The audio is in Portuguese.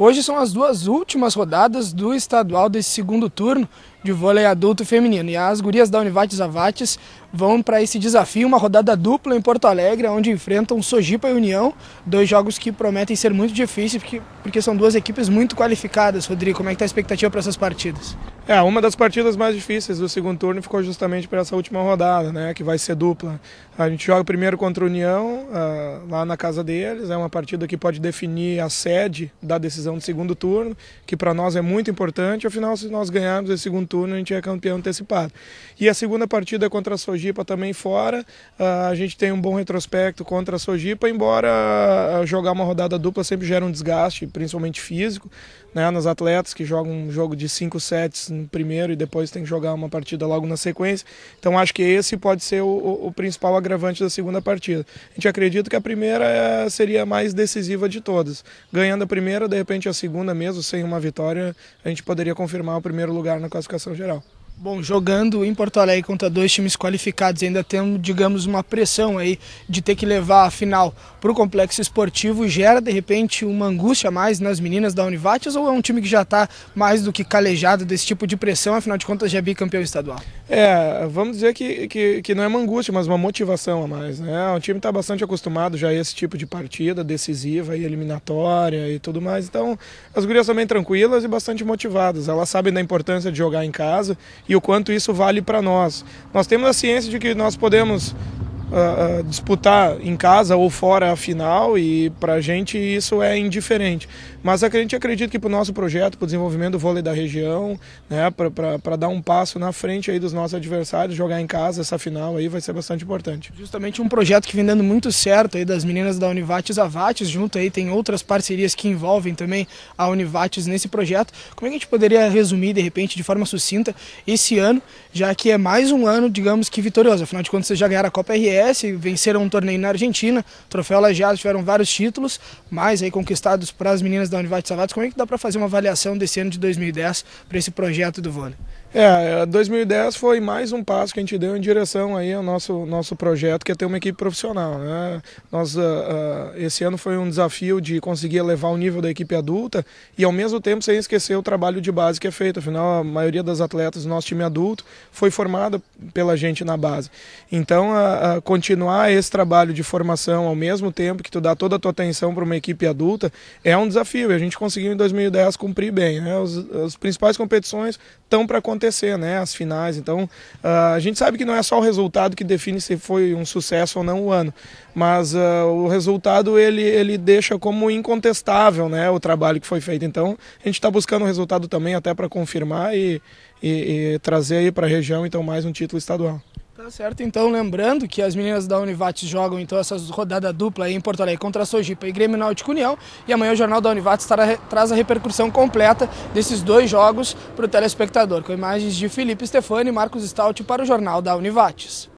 Hoje são as duas últimas rodadas do estadual desse segundo turno de vôlei adulto feminino. E as gurias da Univates Avates vão para esse desafio, uma rodada dupla em Porto Alegre, onde enfrentam Sojipa e União, dois jogos que prometem ser muito difíceis, porque, porque são duas equipes muito qualificadas. Rodrigo, como é que está a expectativa para essas partidas? É, uma das partidas mais difíceis do segundo turno ficou justamente para essa última rodada, né, que vai ser dupla. A gente joga primeiro contra a União, uh, lá na casa deles, é uma partida que pode definir a sede da decisão do segundo turno, que para nós é muito importante, afinal, se nós ganharmos esse segundo turno a gente é campeão antecipado. E a segunda partida contra a Sojipa também fora. Ah, a gente tem um bom retrospecto contra a Sojipa, embora ah, jogar uma rodada dupla sempre gera um desgaste, principalmente físico, né, nos atletas que jogam um jogo de cinco sets no primeiro e depois tem que jogar uma partida logo na sequência. Então acho que esse pode ser o, o principal agravante da segunda partida. A gente acredita que a primeira eh, seria a mais decisiva de todas. Ganhando a primeira, de repente a segunda mesmo, sem uma vitória, a gente poderia confirmar o primeiro lugar na classificação classificação geral. Bom, jogando em Porto Alegre contra dois times qualificados, ainda temos, digamos, uma pressão aí de ter que levar a final para o complexo esportivo, gera de repente uma angústia mais nas meninas da Univates ou é um time que já está mais do que calejado desse tipo de pressão, afinal de contas já é bicampeão estadual? É, vamos dizer que, que, que, não é uma angústia, mas uma motivação a mais. Né? O time está bastante acostumado já a esse tipo de partida decisiva e eliminatória e tudo mais. Então, as gurias também tranquilas e bastante motivadas. Elas sabem da importância de jogar em casa e o quanto isso vale para nós. Nós temos a ciência de que nós podemos uh, disputar em casa ou fora a final e para a gente isso é indiferente. Mas a gente acredita que para o nosso projeto, para o desenvolvimento do vôlei da região, né, para dar um passo na frente aí dos nossos adversários, jogar em casa essa final aí vai ser bastante importante. Justamente um projeto que vem dando muito certo aí das meninas da Univates Avates, junto aí tem outras parcerias que envolvem também a Univates nesse projeto. Como é que a gente poderia resumir de repente de forma sucinta esse ano, já que é mais um ano, digamos que vitorioso, afinal de contas vocês já ganharam a Copa RR, venceram um torneio na Argentina, troféu Lajeado, tiveram vários títulos, mas aí conquistados para as meninas da Univate Savates. Como é que dá para fazer uma avaliação desse ano de 2010 para esse projeto do vôlei? É, 2010 é, foi mais um passo que a gente deu em direção aí ao nosso, nosso projeto, que é ter uma equipe profissional. Né? Nós, uh, uh, esse ano foi um desafio de conseguir elevar o nível da equipe adulta e, ao mesmo tempo, sem esquecer o trabalho de base que é feito. Afinal, a maioria das atletas do nosso time adulto foi formada pela gente na base. Então, uh, continuar esse trabalho de formação ao mesmo tempo que tu dá toda a tua atenção para uma equipe adulta é um desafio. E a gente conseguiu, em 2010, cumprir bem. Né? Os, as principais competições estão para acontecer, né? As finais. Então, ah, a gente sabe que não é só o resultado que define se foi um sucesso ou não o ano, mas uh, o resultado ele, ele deixa como incontestável, né? O trabalho que foi feito. Então, a gente está buscando o resultado também até para confirmar e, e, e trazer aí para a região então mais um título estadual. Tá certo, então lembrando que as meninas da Univates jogam então essa rodada dupla aí em Porto Alegre contra a Sojipa e Grêmio Náutico União e amanhã o Jornal da Univates tra traz a repercussão completa desses dois jogos para o telespectador, com imagens de Felipe Stefani e Marcos Stout para o Jornal da Univates.